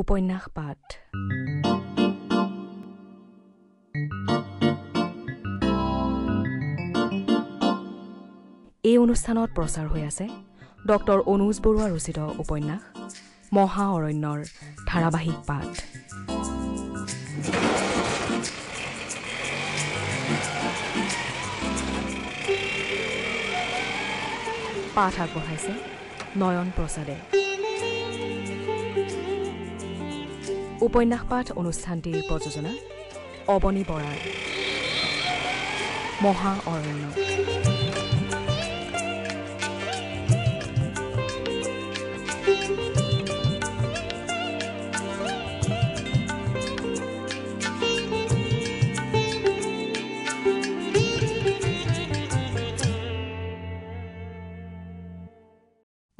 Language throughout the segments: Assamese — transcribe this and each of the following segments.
উপন্যাস পাঠ এই অনুষ্ঠানত প্ৰচাৰ হৈ আছে ডক্টৰ অনুজ বৰুৱা ৰচিত উপন্যাস মহা অৰণ্যৰ ধাৰাবাহিক পাঠ পাঠ আগবঢ়াইছে নয়ন প্ৰসাদে উপন্যাস পাঠ অনুষ্ঠানটিৰ প্ৰযোজনা অৱনী বৰাৰ মহা অৰণ্য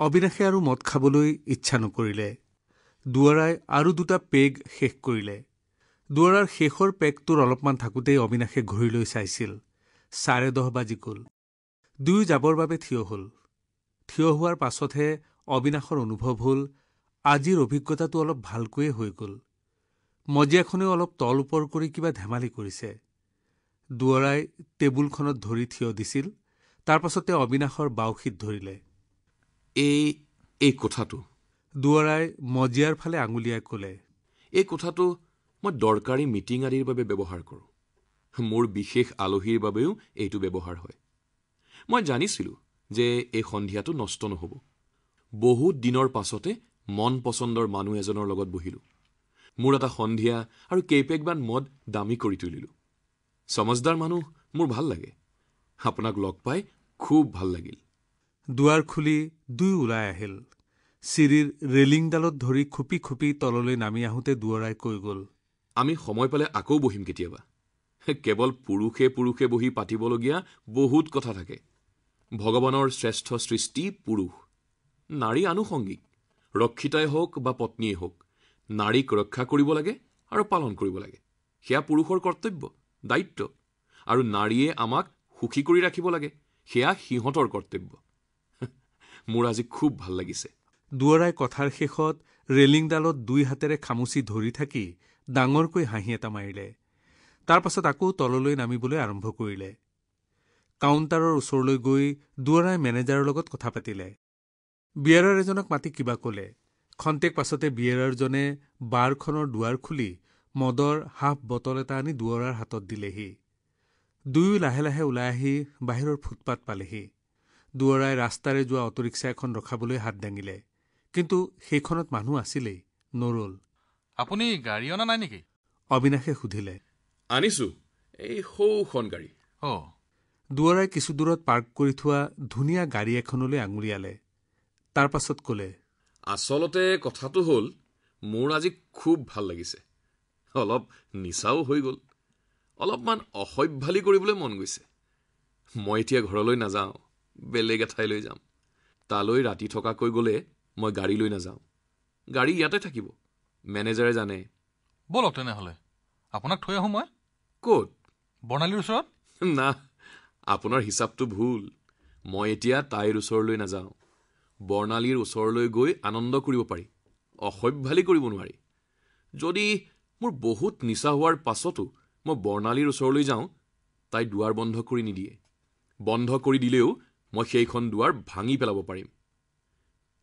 অবিনাশে আৰু মদ খাবলৈ ইচ্ছা নকৰিলে দুৱাৰাই আৰু দুটা পেগ শেষ কৰিলে দুৱাৰাৰ শেষৰ পেগটোৰ অলপমান থাকোঁতেই অবিনাশে ঘূৰিলৈ চাইছিল চাৰে দহ বাজি গ'ল দুয়ো যাবৰ বাবে থিয় হ'ল থিয় হোৱাৰ পাছতহে অবিনাশৰ অনুভৱ হ'ল আজিৰ অভিজ্ঞতাটো অলপ ভালকৈয়ে হৈ গ'ল মজিয়াখনেও অলপ তল ওপৰ কৰি কিবা ধেমালি কৰিছে দুৱৰাই টেবুলখনত ধৰি থিয় দিছিল তাৰ পাছতে অবিনাশৰ বাউসীত ধৰিলে এই এই কথাটো দুৱৰাই মজিয়াৰ ফালে আঙুলিয়াই ক'লে এই কোঠাটো মই দৰকাৰী মিটিং আদিৰ বাবে ব্যৱহাৰ কৰোঁ মোৰ বিশেষ আলহীৰ বাবেও এইটো ব্যৱহাৰ হয় মই জানিছিলোঁ যে এই সন্ধিয়াটো নষ্ট নহ'ব বহুত দিনৰ পাছতে মন পচন্দৰ মানুহ এজনৰ লগত বহিলোঁ মোৰ এটা সন্ধিয়া আৰু কেইপেকমান মদ দামী কৰি তুলিলোঁ চমজদাৰ মানুহ মোৰ ভাল লাগে আপোনাক লগ পাই খুব ভাল লাগিল দুৱাৰ খুলি দুই ওলাই আহিল চিৰিৰ ৰেলিংডালত ধৰি খুপি খুপি তললৈ নামি আহোঁতে দুৱৰাই কৈ গল আমি সময় পালে আকৌ বহিম কেতিয়াবা কেৱল পুৰুষে পুৰুষে বহি পাতিবলগীয়া বহুত কথা থাকে ভগৱানৰ শ্ৰেষ্ঠ সৃষ্টি পুৰুষ নাৰী আনুষংগিক ৰক্ষিতাই হওক বা পত্নীয়ে হওক নাৰীক ৰক্ষা কৰিব লাগে আৰু পালন কৰিব লাগে সেয়া পুৰুষৰ কৰ্তব্য দায়িত্ব আৰু নাৰীয়ে আমাক সুখী কৰি ৰাখিব লাগে সেয়া সিহঁতৰ কৰ্তব্য মোৰ আজি খুব ভাল লাগিছে দুৱৰাই কথাৰ শেষত ৰেলিংডালত দুই হাতেৰে খামুচি ধৰি থাকি ডাঙৰকৈ হাঁহি এটা মাৰিলে তাৰ পাছত আকৌ তললৈ নামিবলৈ আৰম্ভ কৰিলে কাউণ্টাৰৰ ওচৰলৈ গৈ দুৱৰাই মেনেজাৰৰ লগত কথা পাতিলে বিয়েৰাৰ এজনক মাতি কিবা ক'লে খন্তেক পাছতে বিয়েৰাৰজনে বাৰখনৰ দুৱাৰ খুলি মদৰ হাফ বটল এটা আনি দুৱৰাৰ হাতত দিলেহি দুয়ো লাহে লাহে ওলাই আহি বাহিৰৰ ফুটপাথ পালেহি দুৱৰাই ৰাস্তাৰে যোৱা অটোৰিক্সা এখন ৰখাবলৈ হাত দাঙিলে কিন্তু সেইখনত মানুহ আছিলেই নৰল আপুনি গাড়ী অনা নাই নেকি অবিনাশে সুধিলে আনিছো এই সৌখন গাড়ী অ দুৱাৰাই কিছু দূৰত পাৰ্ক কৰি থোৱা ধুনীয়া গাড়ী এখনলৈ আঙুলিয়ালে তাৰ পাছত ক'লে আচলতে কথাটো হ'ল মোৰ আজি খুব ভাল লাগিছে অলপ নিচাও হৈ গ'ল অলপমান অসভ্যালি কৰিবলৈ মন গৈছে মই এতিয়া ঘৰলৈ নাযাওঁ বেলেগ এঠাইলৈ যাম তালৈ ৰাতি থকাকৈ গ'লে মই গাড়ী লৈ নাযাওঁ গাড়ী ইয়াতে থাকিব মেনেজাৰে জানে ব'লক তেনেহ'লে আপোনাক থৈ আহোঁ মই ক'ত বৰ্ণালীৰ ওচৰত না আপোনাৰ হিচাপটো ভুল মই এতিয়া তাইৰ ওচৰলৈ নাযাওঁ বৰ্ণালীৰ ওচৰলৈ গৈ আনন্দ কৰিব পাৰি অসভ্যালি কৰিব নোৱাৰি যদি মোৰ বহুত নিচা হোৱাৰ পাছতো মই বৰ্ণালীৰ ওচৰলৈ যাওঁ তাই দুৱাৰ বন্ধ কৰি নিদিয়ে বন্ধ কৰি দিলেও মই সেইখন দুৱাৰ ভাঙি পেলাব পাৰিম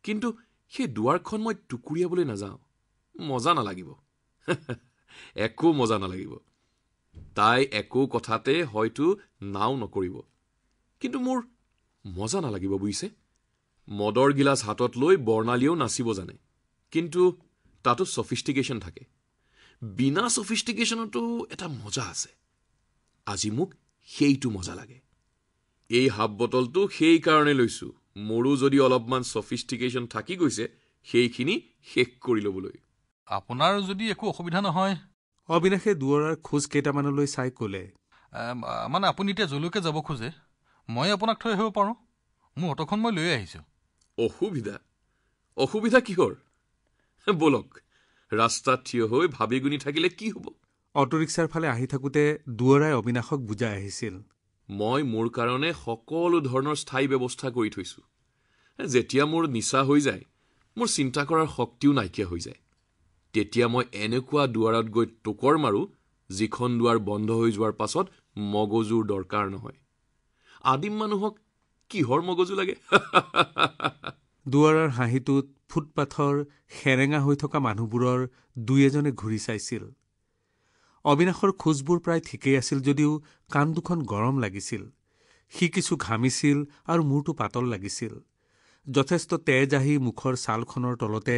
কিন্তু সেই দুৱাৰখন মই টুকুৰিয়াবলৈ নাযাওঁ মজা নালাগিব একো মজা নালাগিব তাই একো কথাতে হয়তো নাও নকৰিব কিন্তু মোৰ মজা নালাগিব বুজিছে মদৰ গিলাচ হাতত লৈ বৰ্ণালীয়েও নাচিব জানে কিন্তু তাতো ছফিষ্টিকেশ্যন থাকে বিনা ছফিষ্টিকেশ্যনতো এটা মজা আছে আজি মোক সেইটো মজা লাগে এই হাফ বটলটো সেইকাৰণে লৈছোঁ মোৰো যদি অলপমান ছফিষ্টিকেশ্যন থাকি গৈছে সেইখিনি শেষ কৰি ল'বলৈ আপোনাৰ যদি একো অসুবিধা নহয় অবিনাশে দুৱৰাৰ খোজ কেইটামানলৈ চাই ক'লে মানে আপুনি এতিয়া যলৈকে যাব খোজে মই আপোনাক থৈ আহিব পাৰোঁ মোৰ অটোখন মই লৈয়ে আহিছোঁ অসুবিধা অসুবিধা কিহৰ বলক ৰাস্তাত থিয় হৈ ভাবি গুণি থাকিলে কি হ'ব অটো ৰিক্সাৰ ফালে আহি থাকোঁতে দুৱৰাই অবিনাশক বুজাই আহিছিল মই মোৰ কাৰণে সকলো ধৰণৰ স্থায়ী ব্যৱস্থা কৰি থৈছোঁ যেতিয়া মোৰ নিচা হৈ যায় মোৰ চিন্তা কৰাৰ শক্তিও নাইকিয়া হৈ যায় তেতিয়া মই এনেকুৱা দুৱাৰত গৈ টোকৰ মাৰোঁ যিখন দুৱাৰ বন্ধ হৈ যোৱাৰ পাছত মগজুৰ দৰকাৰ নহয় আদিম মানুহক কিহৰ মগজু লাগে দুৱাৰৰ হাঁহিটোত ফুটপাথৰ সেৰেঙা হৈ থকা মানুহবোৰৰ দুই এজনে ঘূৰি চাইছিল অবিনাশৰ খোজবোৰ প্ৰায় ঠিকেই আছিল যদিও কাণ দুখন গৰম লাগিছিল সি কিছু ঘামিছিল আৰু মূৰটো পাতল লাগিছিল যথেষ্ট তেজ আহি মুখৰ ছালখনৰ তলতে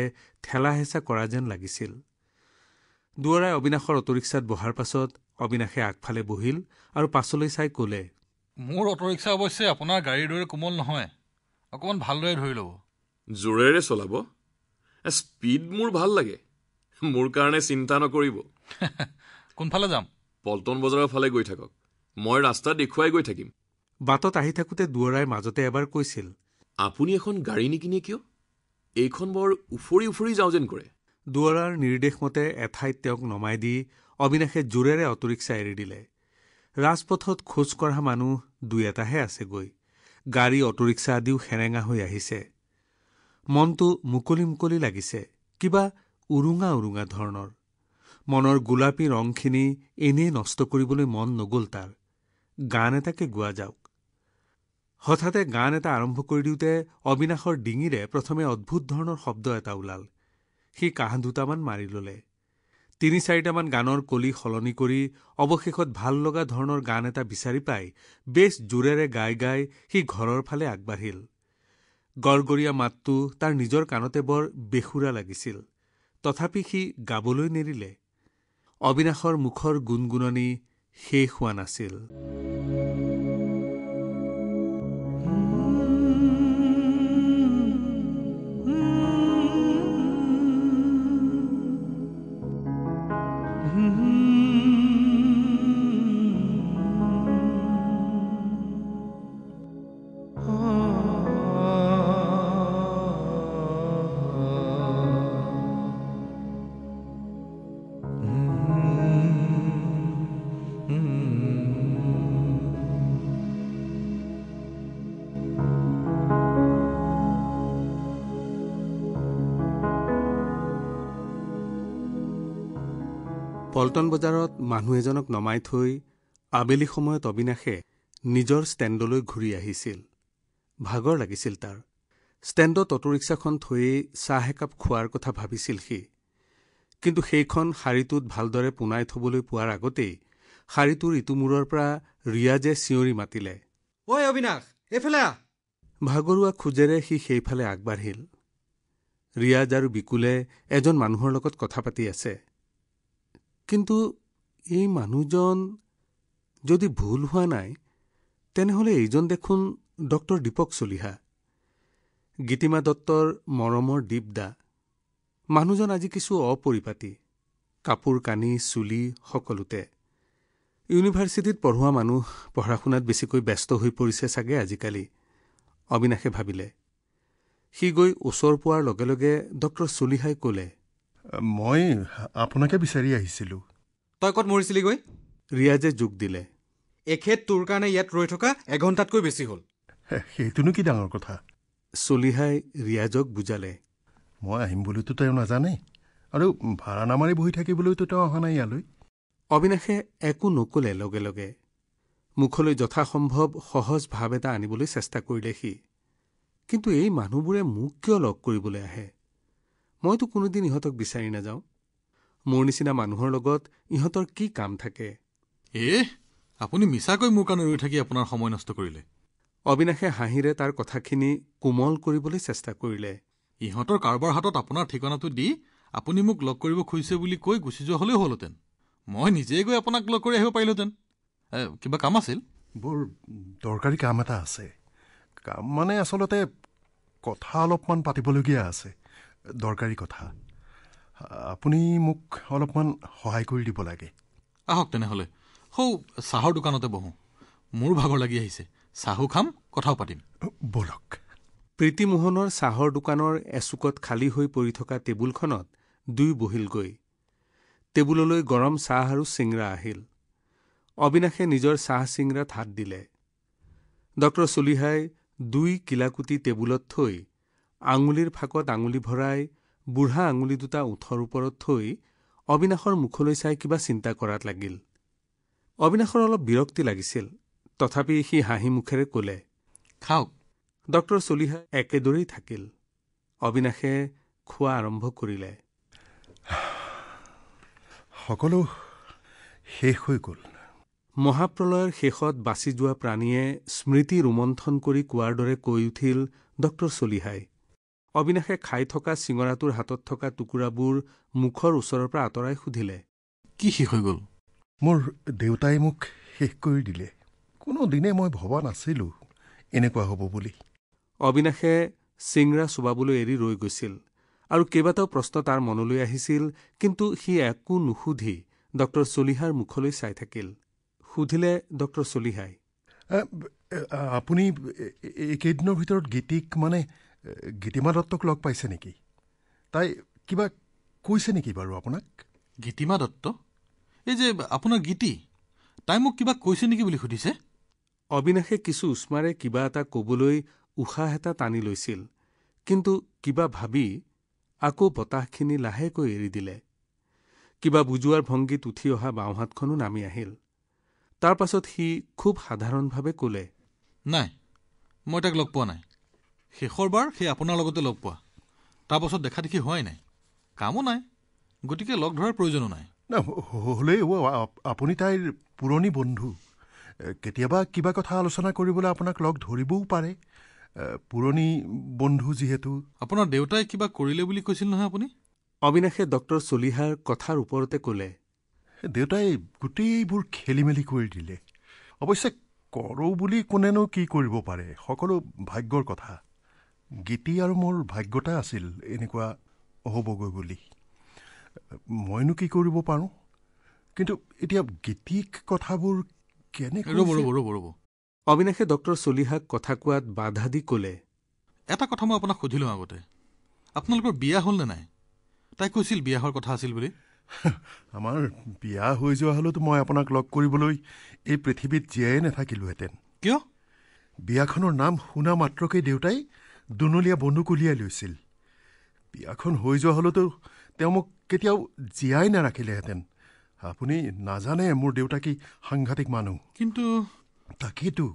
ঠেলা হেঁচা কৰা যেন লাগিছিল দুৱৰাই অবিনাশৰ অটো ৰিক্সাত বহাৰ পাছত অবিনাশে আগফালে বহিল আৰু পাছলৈ চাই ক'লে মোৰ অটোৰিক্সা অৱশ্যে আপোনাৰ গাড়ীৰ দৰে কোমল নহয় অকণমান ভালদৰে ধৰি ল'ব জোৰেৰে চলাব স্পীড মোৰ ভাল লাগে মোৰ কাৰণে চিন্তা নকৰিব কোনফালে যাম পল্টন বজাৰৰ ফালে গৈ থাকক মই ৰাস্তা দেখুৱাই গৈ থাকিম বাটত আহি থাকোঁতে দুৱৰাই মাজতে এবাৰ কৈছিল আপুনি এখন গাড়ী নিকিনে কিয় এইখন বৰ উফৰি উফৰি যাওঁ যেন কৰে দুৱৰাৰ নিৰ্দেশ মতে এঠাইত তেওঁক নমাই দি অবিনাশে জোৰেৰে অটো ৰিক্সা এৰি দিলে ৰাজপথত খোজ কঢ়া মানুহ দুই এটাহে আছেগৈ গাড়ী অটো ৰিক্সা আদিও সেৰেঙা হৈ আহিছে মনটো মুকলি মুকলি লাগিছে কিবা উৰুঙা উৰুঙা ধৰণৰ মনৰ গোলাপী ৰংখিনি এনেই নষ্ট কৰিবলৈ মন নগ'ল তাৰ গান এটাকে গোৱা যাওক হঠাতে গান এটা আৰম্ভ কৰি দিওঁতে অবিনাশৰ ডিঙিৰে প্ৰথমে অদ্ভুত ধৰণৰ শব্দ এটা ওলাল সি কাহ দুটামান মাৰি ললে তিনি চাৰিটামান গানৰ কলি সলনি কৰি অৱশেষত ভাল লগা ধৰণৰ গান এটা বিচাৰি পাই বেছ জোৰেৰে গাই গাই সি ঘৰৰ ফালে আগবাঢ়িল গড়গৰীয়া মাতটো তাৰ নিজৰ কাণতে বৰ বেসুৰা লাগিছিল তথাপি সি গাবলৈ নেৰিলে অবিনাশৰ মুখৰ গুণগুণনি শেষ হোৱা নাছিল পল্টন বজাৰত মানুহ এজনক নমাই থৈ আবেলি সময়ত অবিনাশে নিজৰ ষ্টেণ্ডলৈ ঘূৰি আহিছিল ভাগৰ লাগিছিল তাৰ ষ্টেণ্ডত অটো ৰিক্সাখন থৈয়ে চাহ একাপ খোৱাৰ কথা ভাবিছিল সি কিন্তু সেইখন শাৰীটোত ভালদৰে পোনাই থবলৈ পোৱাৰ আগতেই শাৰীটোৰ ইটো মূৰৰ পৰা ৰিয়াজে চিঞৰি মাতিলে ঐ অবিনাশ এইফালে ভাগৰুৱা খোজেৰে সি সেইফালে আগবাঢ়িল ৰিয়াজ আৰু বিকুলে এজন মানুহৰ লগত কথা পাতি আছে কিন্তু এই মানুহজন যদি ভুল হোৱা নাই তেনেহ'লে এইজন দেখোন ডক্টৰ দীপক চলিহা গীতিমা দত্তৰ মৰমৰ দীপদা মানুহজন আজি কিছু অপৰিপাটী কাপোৰ কানি চুলি সকলোতে ইউনিভাৰ্চিটিত পঢ়োৱা মানুহ পঢ়া শুনাত বেছিকৈ ব্যস্ত হৈ পৰিছে চাগে আজিকালি অবিনাশে ভাবিলে সি গৈ ওচৰ পোৱাৰ লগে লগে ডক্টৰ চলিহাই ক'লে মই আপোনাকে বিচাৰি আহিছিলোঁ তই ক'ত মৰিছিলিগৈ ৰিয়াজে যোগ দিলে এখেত তোৰ কাৰণে ইয়াত ৰৈ থকা এঘণ্টাতকৈ বেছি হ'ল সেইটোনো কি ডাঙৰ কথা চলিহাই ৰিয়াজক বুজালে মই আহিম বুলিতো তেওঁ নাজানে আৰু ভাড়া নামাৰি বহি থাকিবলৈতো তেওঁ অহা নাই ইয়ালৈ অবিনাশে একো নকলে লগে লগে মুখলৈ যথাসম্ভৱ সহজ ভাৱ এটা আনিবলৈ চেষ্টা কৰিলে সি কিন্তু এই মানুহবোৰে মোক কিয় লগ কৰিবলৈ আহে মইতো কোনোদিন ইহঁতক বিচাৰি নাযাওঁ মোৰ নিচিনা মানুহৰ লগত ইহঁতৰ কি কাম থাকে এহ আপুনি মিছাকৈ মোৰ কাৰণে ৰৈ থাকি আপোনাৰ সময় নষ্ট কৰিলে অবিনাশে হাঁহিৰে তাৰ কথাখিনি কোমল কৰিবলৈ চেষ্টা কৰিলে ইহঁতৰ কাৰোবাৰ হাতত আপোনাৰ ঠিকনাটো দি আপুনি মোক লগ কৰিব খুজিছে বুলি কৈ গুচি যোৱা হ'লেও হ'লহেঁতেন মই নিজেই গৈ আপোনাক লগ কৰি আহিব পাৰিলোহেঁতেন কিবা কাম আছিল বৰ দৰকাৰী কাম এটা আছে কাম মানে আচলতে কথা অলপমান পাতিবলগীয়া আছে দৰকাৰী কথা আপুনি মোক অলপমান সহায় কৰি দিব লাগে আহক তেনেহ'লে সৌ চাহৰ দোকানতে বহোঁ মোৰ ভাগৰ লাগি আহিছে চাহো খাম কথাও পাতিম বলক প্ৰীতিমোহনৰ চাহৰ দোকানৰ এচুকত খালী হৈ পৰি থকা টেবুলখনত দুই বহিলগৈ টেবুললৈ গৰম চাহ আৰু চিংৰা আহিল অবিনাশে নিজৰ চাহ চিংৰাত হাত দিলে ডক্টৰ চলিহাই দুই কিলাকুটি টেবুলত থৈ আঙুলিৰ ফাকত আঙুলি ভৰাই বুঢ়া আঙুলি দুটা ওঠৰ ওপৰত থৈ অবিনাশৰ মুখলৈ চাই কিবা চিন্তা কৰাত লাগিল অবিনাশৰ অলপ বিৰক্তি লাগিছিল তথাপি সি হাঁহি মুখেৰে কলে খাওক ডক্টৰ চলিহা একেদৰেই থাকিল অবিনাশে খোৱা আৰম্ভ কৰিলে সকলো শেষ হৈ গ'ল মহাপ্ৰলয়ৰ শেষত বাছি যোৱা প্ৰাণীয়ে স্মৃতি ৰোমন্থন কৰি কোৱাৰ দৰে কৈ উঠিল ডক্টৰ চলিহাই অবিনাশে খাই থকা চিঙৰাটোৰ হাতত থকা টুকুৰাবোৰ মুখৰ ওচৰৰ পৰা আঁতৰাই সুধিলে কি শেষ হৈ গ'ল মোৰ দেউতাই মোক শেষ কৰি দিলে কোনোদিনে মই ভবা নাছিলো এনেকুৱা হ'ব বুলি অবিনাশে চিংৰা চুবাবলৈ এৰি ৰৈ গৈছিল আৰু কেইবাটাও প্ৰশ্ন তাৰ মনলৈ আহিছিল কিন্তু সি একো নুসুধি ডক্টৰ চলিহাৰ মুখলৈ চাই থাকিল সুধিলে ডক্টৰ চলিহাই আপুনি এইকেইদিনৰ ভিতৰত গীতিক মানে গীতিমা দত্তক লগ পাইছে নেকি তাই কিবা কৈছে নেকি বাৰু আপোনাক গীতিমা দত্ত এই যে আপোনাৰ গীতি তাই মোক কিবা কৈছে নেকি বুলি সুধিছে অবিনাশে কিছু উষ্মাৰে কিবা এটা কবলৈ উশাহ এটা টানি লৈছিল কিন্তু কিবা ভাবি আকৌ বতাহখিনি লাহেকৈ এৰি দিলে কিবা বুজোৱাৰ ভংগীত উঠি অহা বাওঁহাতখনো নামি আহিল তাৰ পাছত সি খুব সাধাৰণভাৱে কলে নাই মই তাক লগ পোৱা নাই শেষৰবাৰ সেই আপোনাৰ লগতে লগ পোৱা তাৰপাছত দেখা দেখি হোৱাই নাই কামো নাই গতিকে লগ ধৰাৰ প্ৰয়োজনো নাই হ'লেও আপুনি তাইৰ পুৰণি বন্ধু কেতিয়াবা কিবা কথা আলোচনা কৰিবলৈ আপোনাক লগ ধৰিবও পাৰে পুৰণি বন্ধু যিহেতু আপোনাৰ দেউতাই কিবা কৰিলে বুলি কৈছিল নহয় আপুনি অবিনাশে ডক্টৰ চলিহাৰ কথাৰ ওপৰতে ক'লে দেউতাই গোটেইবোৰ খেলি মেলি কৰি দিলে অৱশ্যে কৰোঁ বুলি কোনেনো কি কৰিব পাৰে সকলো ভাগ্যৰ কথা গীতি আৰু মোৰ ভাগ্যতা আছিল এনেকুৱা হ'বগৈ বুলি মইনো কি কৰিব পাৰোঁ কিন্তু এতিয়া গীতিক কথাবোৰ কেনেকৈ অবিনাশে ডক্টৰ চলিহাক কথা কোৱাত বাধা দি ক'লে এটা কথা মই আপোনাক সুধিলোঁ আগতে আপোনালোকৰ বিয়া হ'ল নে নাই তাই কৈছিল বিয়া কথা আছিল বুলি আমাৰ বিয়া হৈ যোৱা হ'লেতো মই আপোনাক লগ কৰিবলৈ এই পৃথিৱীত জীয়াই নাথাকিলোহেঁতেন কিয় বিয়াখনৰ নাম শুনা মাত্ৰকেই দেউতাই দুনলীয়া বন্ধুক উলিয়াই লৈছিল বিয়াখন হৈ যোৱা হ'লেতো তেওঁ মোক কেতিয়াও জীয়াই নাৰাখিলেহেঁতেন আপুনি নাজানে মোৰ দেউতাকে সাংঘাতিক মানুহ কিন্তু তাকেইতো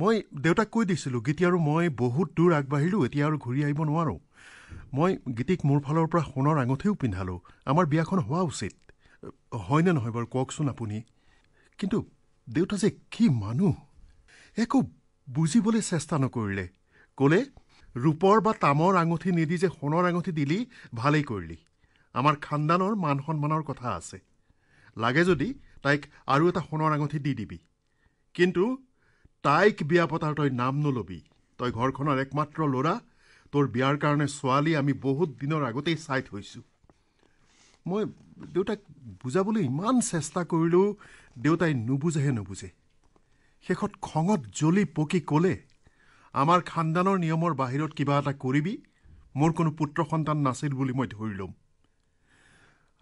মই দেউতাক কৈ দিছিলোঁ গীতি আৰু মই বহুত দূৰ আগবাঢ়িলোঁ এতিয়া আৰু ঘূৰি আহিব নোৱাৰোঁ মই গীতিক মোৰ ফালৰ পৰা সোণৰ আঙঠিও পিন্ধালোঁ আমাৰ বিয়াখন হোৱা উচিত হয়নে নহয় বাৰু কওকচোন আপুনি কিন্তু দেউতা যে কি মানুহ একো বুজিবলৈ চেষ্টা নকৰিলে ক'লে ৰূপৰ বা তামৰ আঙুঠি নিদি যে সোণৰ আঙুঠি দিলি ভালেই কৰিলি আমাৰ খানদানৰ মান সন্মানৰ কথা আছে লাগে যদি তাইক আৰু এটা সোণৰ আঙুঠি দি দিবি কিন্তু তাইক বিয়া পতাৰ তই নাম নল'বি তই ঘৰখনৰ একমাত্ৰ ল'ৰা তোৰ বিয়াৰ কাৰণে ছোৱালী আমি বহুত দিনৰ আগতেই চাই থৈছোঁ মই দেউতাক বুজাবলৈ ইমান চেষ্টা কৰিলোঁ দেউতাই নুবুজেহে নুবুজে শেষত খঙত জ্বলি পকি ক'লে আমাৰ খানদানৰ নিয়মৰ বাহিৰত কিবা এটা কৰিবি মোৰ কোনো পুত্ৰ সন্তান নাছিল বুলি মই ধৰি ল'ম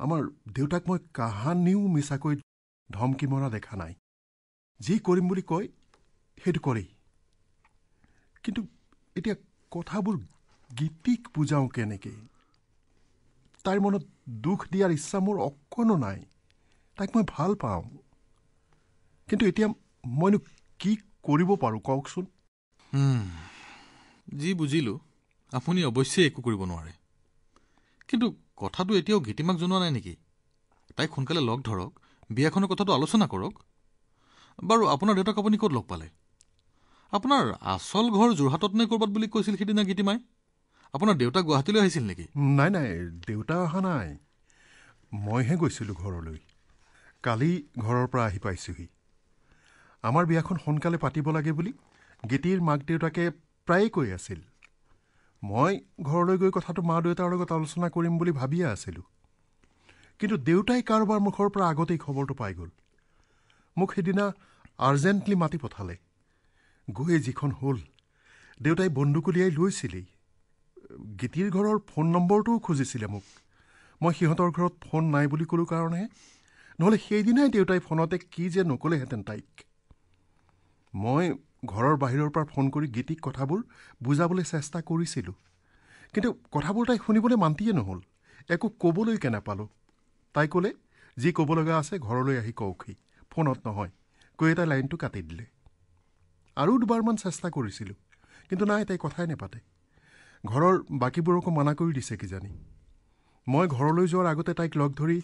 আমাৰ দেউতাক মই কাহানিও মিছাকৈ ধমকি মৰা দেখা নাই যি কৰিম বুলি কয় সেইটো কৰেই কিন্তু এতিয়া কথাবোৰ গীতিক বুজাওঁ কেনেকৈ তাইৰ মনত দুখ দিয়াৰ ইচ্ছা মোৰ অকণো নাই তাইক মই ভাল পাওঁ কিন্তু এতিয়া মইনো কি কৰিব পাৰোঁ কওকচোন যি বুজিলোঁ আপুনি অৱশ্যে একো কৰিব নোৱাৰে কিন্তু কথাটো এতিয়াও গীতিমাক জনোৱা নাই নেকি তাইক সোনকালে লগ ধৰক বিয়াখনৰ কথাটো আলোচনা কৰক বাৰু আপোনাৰ দেউতাক আপুনি ক'ত লগ পালে আপোনাৰ আচল ঘৰ যোৰহাটত নে ক'ৰবাত বুলি কৈছিল সেইদিনা গীতিমাই আপোনাৰ দেউতা গুৱাহাটীলৈ আহিছিল নেকি নাই নাই দেউতা অহা নাই মইহে গৈছিলোঁ ঘৰলৈ কালি ঘৰৰ পৰা আহি পাইছোঁহি আমাৰ বিয়াখন সোনকালে পাতিব লাগে বুলি গীতিৰ মাক দেউতাকে প্ৰায়ে কৈ আছিল মই ঘৰলৈ গৈ কথাটো মা দেউতাৰ লগত আলোচনা কৰিম বুলি ভাবিয়ে আছিলোঁ কিন্তু দেউতাই কাৰোবাৰ মুখৰ পৰা আগতেই খবৰটো পাই গ'ল মোক সেইদিনা আৰ্জেণ্টলি মাতি পঠালে গৈয়ে যিখন হ'ল দেউতাই বন্দুক উলিয়াই লৈছিলেই গীতিৰ ঘৰৰ ফোন নম্বৰটোও খুজিছিলে মোক মই সিহঁতৰ ঘৰত ফোন নাই বুলি ক'লোঁ কাৰণে নহ'লে সেইদিনাই দেউতাই ফোনতে কি যে নক'লেহেঁতেন তাইক মই ঘৰৰ বাহিৰৰ পৰা ফোন কৰি গীতিক কথাবোৰ বুজাবলৈ চেষ্টা কৰিছিলোঁ কিন্তু কথাবোৰ তাই শুনিবলৈ মান্তিয়ে নহ'ল একো ক'বলৈকে নাপালোঁ তাই ক'লে যি ক'ব লগা আছে ঘৰলৈ আহি কওকহি ফোনত নহয় কৈ তাই লাইনটো কাটি দিলে আৰু দুবাৰমান চেষ্টা কৰিছিলোঁ কিন্তু নাই তাই কথাই নাপাতে ঘৰৰ বাকীবোৰকো মানা কৰি দিছে কিজানি মই ঘৰলৈ যোৱাৰ আগতে তাইক লগ ধৰি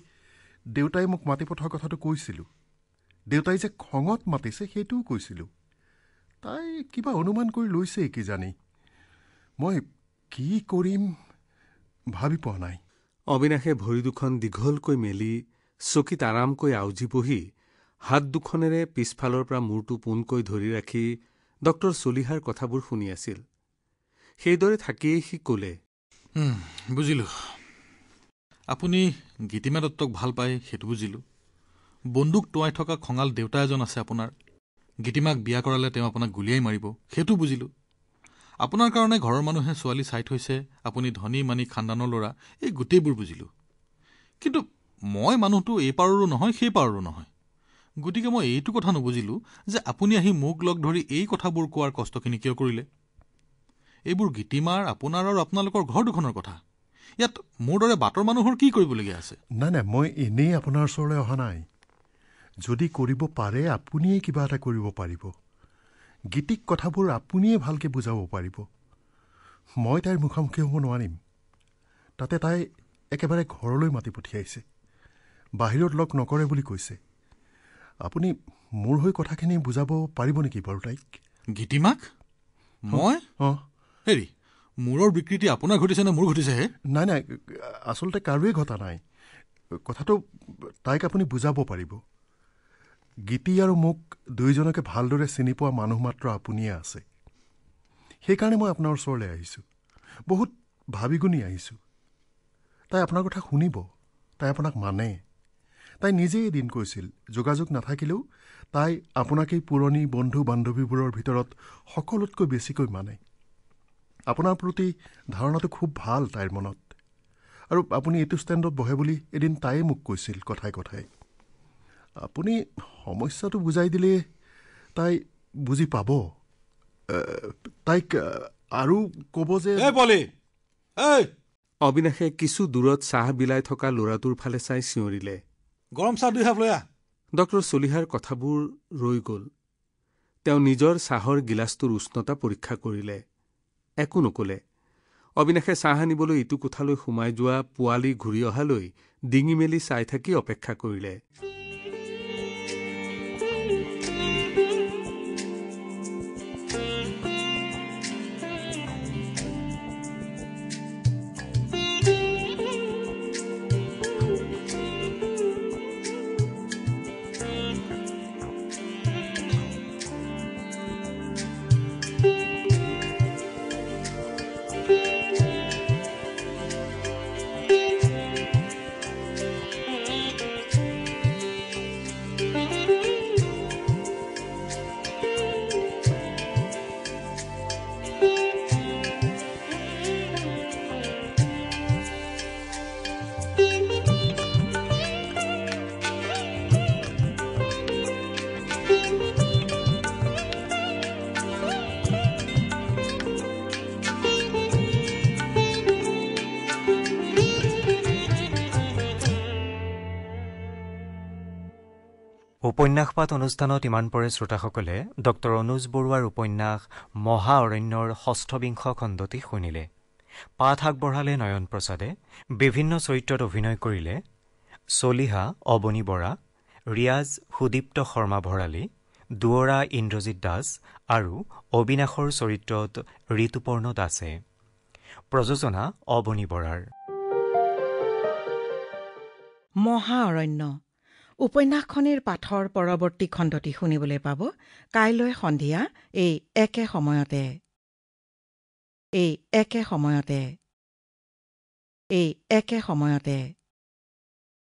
দেউতাই মোক মাতি পঠোৱা কথাটো কৈছিলোঁ দেউতাই যে খঙত মাতিছে সেইটোও কৈছিলোঁ তাই কিবা অনুমান কৰি লৈছে কি জানি মই কি কৰিম ভাবি পোৱা নাই অবিনাশে ভৰি দুখন দীঘলকৈ মেলি চকীত আৰামকৈ আউজি বহি হাত দুখনেৰে পিছফালৰ পৰা মূৰটো পোনকৈ ধৰি ৰাখি ডক্টৰ চলিহাৰ কথাবোৰ শুনি আছিল সেইদৰে থাকিয়েই সি কলে বুজিলো আপুনি গীতিমা দত্তক ভাল পায় সেইটো বুজিলো বন্দুক টোৱাই থকা খঙাল দেউতা এজন আছে আপোনাৰ গীতিমাক বিয়া কৰালে তেওঁ আপোনাক গুলীয়াই মাৰিব সেইটো বুজিলোঁ আপোনাৰ কাৰণে ঘৰৰ মানুহে ছোৱালী চাই থৈছে আপুনি ধনী মানি খান্দানৰ ল'ৰা এই গোটেইবোৰ বুজিলোঁ কিন্তু মই মানুহটো এই পাৰৰো নহয় সেই পাৰৰো নহয় গতিকে মই এইটো কথা নুবুজিলোঁ যে আপুনি আহি মোক লগ ধৰি এই কথাবোৰ কোৱাৰ কষ্টখিনি কিয় কৰিলে এইবোৰ গীতিমাৰ আপোনাৰ আৰু আপোনালোকৰ ঘৰ দুখনৰ কথা ইয়াত মোৰ দৰে বাটৰ মানুহৰ কি কৰিবলগীয়া আছে নাই নাই মই এনেই আপোনাৰ ওচৰলৈ অহা নাই যদি কৰিব পাৰে আপুনিয়েই কিবা এটা কৰিব পাৰিব গীতিক কথাবোৰ আপুনিয়ে ভালকৈ বুজাব পাৰিব মই তাইৰ মুখামুখি হ'ব নোৱাৰিম তাতে তাই একেবাৰে ঘৰলৈ মাতি পঠিয়াইছে বাহিৰত লগ নকৰে বুলি কৈছে আপুনি মোৰ হৈ কথাখিনি বুজাব পাৰিব নেকি বাৰু তাইক গীতিমাক মই অঁ হেৰি মূৰৰ বিকৃতি আপোনাৰ ঘটিছে নে মোৰ ঘটিছেহে নাই নাই আচলতে কাৰোৱেই ঘটা নাই কথাটো তাইক আপুনি বুজাব পাৰিব গীতি আৰু মোক দুয়োজনকে ভালদৰে চিনি পোৱা মানুহ মাত্ৰ আপুনিয়ে আছে সেইকাৰণে মই আপোনাৰ ওচৰলৈ আহিছোঁ বহুত ভাবি গুণি আহিছোঁ তাই আপোনাৰ কথা শুনিব তাই আপোনাক মানে তাই নিজেই এদিন কৈছিল যোগাযোগ নাথাকিলেও তাই আপোনাকেই পুৰণি বন্ধু বান্ধৱীবোৰৰ ভিতৰত সকলোতকৈ বেছিকৈ মানে আপোনাৰ প্ৰতি ধাৰণাটো খুব ভাল তাইৰ মনত আৰু আপুনি এইটো ষ্টেণ্ডত বহে বুলি এদিন তাইয়ে মোক কৈছিল কথাই কথাই আপুনি সমস্যাটো বুজাই দিলে তাই বুজি পাব তাইক আৰু ক'ব যে অবিনাশে কিছু দূৰত চাহ বিলাই থকা ল'ৰাটোৰ ফালে চাই চিঞৰিলে গৰম চাহ দুই হাফ লয়া ডক্টৰ চলিহাৰ কথাবোৰ ৰৈ গ'ল তেওঁ নিজৰ চাহৰ গিলাচটোৰ উষ্ণতা পৰীক্ষা কৰিলে একো নকলে অবিনাশে চাহ আনিবলৈ ইটো কোঠালৈ সোমাই যোৱা পোৱালি ঘূৰি অহালৈ ডিঙি মেলি চাই থাকি অপেক্ষা কৰিলে উপন্যাসপাত অনুষ্ঠানত ইমান পৰে শ্ৰোতাসকলে ডক্টৰ অনুজ বৰুৱাৰ উপন্যাস মহাৰণ্যৰ ষষ্ঠবিংশ খণ্ডটি শুনিলে পাঠ আগবঢ়ালে নয়ন প্ৰসাদে বিভিন্ন চৰিত্ৰত অভিনয় কৰিলে চলিহা অবনী বৰা ৰিয়াজ সুদীপ্ত শৰ্মা ভঁৰালী দুৱৰা ইন্দ্ৰজিৎ দাস আৰু অবিনাশৰ চৰিত্ৰত ঋতুপৰ্ণ দাসে প্ৰযোজনা অবনী বৰাৰ মহাৰণ্য উপন্যাসখনিৰ পাঠৰ পৰৱৰ্তী খণ্ডটি শুনিবলৈ পাব কাইলৈ সন্ধিয়া এই একে সময়তে এই একে সময়তে এই একে সময়তে